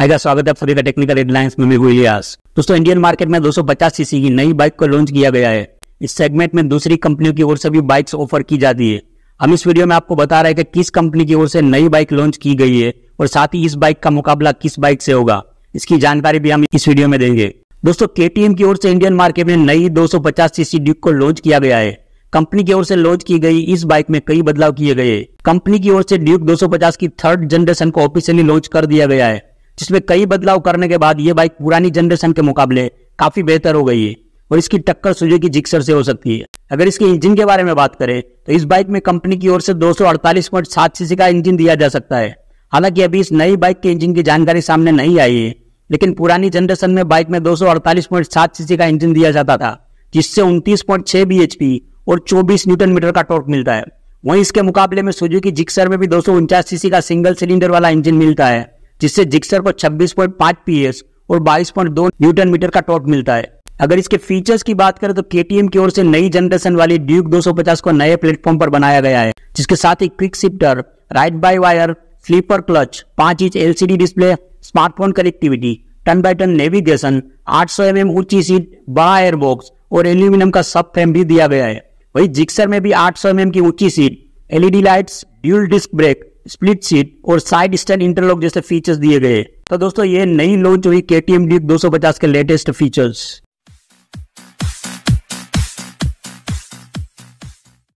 आएगा स्वागत है सभी का टेक्निकल हेडलाइंस में मैं दोस्तों इंडियन मार्केट में 250 सीसी की नई बाइक को लॉन्च किया गया है इस सेगमेंट में दूसरी कंपनियों की ओर से भी बाइक्स ऑफर की जाती है हम इस वीडियो में आपको बता रहे हैं कि किस कंपनी की ओर से नई बाइक लॉन्च की गई है और साथ ही इस बाइक का मुकाबला किस बाइक से होगा इसकी जानकारी भी हम इस वीडियो में देंगे दोस्तों के की ओर से इंडियन मार्केट में नई दो सीसी ड्यूक को लॉन्च किया गया है कंपनी की ओर से लॉन्च की गई इस बाइक में कई बदलाव किए गए कंपनी की ओर से ड्यूक 250 की थर्ड जनरेशन को ऑफिशियली लॉन्च कर दिया गया है जिसमें कई बदलाव करने के बाद ये बाइक पुरानी जनरेशन के मुकाबले काफी बेहतर हो गई है और इसकी टक्कर की जिक्सर से हो सकती है अगर इसके इंजन के बारे में बात करें तो इस बाइक में कंपनी की ओर से 248.7 सीसी का इंजन दिया जा सकता है हालांकि अभी इस नई बाइक के इंजन की जानकारी सामने नहीं आई है लेकिन पुरानी जनरेशन में बाइक में दो सीसी का इंजन दिया जाता था जिससे उन्तीस पॉइंट और 24 न्यूटन मीटर का टॉर्क मिलता है वहीं इसके मुकाबले में सुजुकी जिक्सर में भी दो सीसी का सिंगल सिलेंडर वाला इंजन मिलता है जिससे जिक्सर को 26.5 पीएस और 22.2 न्यूटन मीटर का टॉर्क मिलता है अगर इसके फीचर्स की बात करें तो केटीएम की ओर से नई जनरेशन वाली ड्यूक 250 को नए प्लेटफॉर्म पर बनाया गया है जिसके साथ ही quick shifter ride by wire slipper clutch पांच इंच LCD display smartphone connectivity turn by turn navigation 800 सौ एम ऊंची सीट बड़ा एयरबॉक्स और एल्यूमिनियम का सब फ्रेम भी दिया गया है वही जिक्सर में भी 800 सौ mm की ऊंची seat LED lights dual disc brake split seat और साइड स्टैंड इंटरलॉक जैसे फीचर्स दिए गए तो दोस्तों ये नई लॉन्च हुई के टी एम डी दो के लेटेस्ट फीचर्स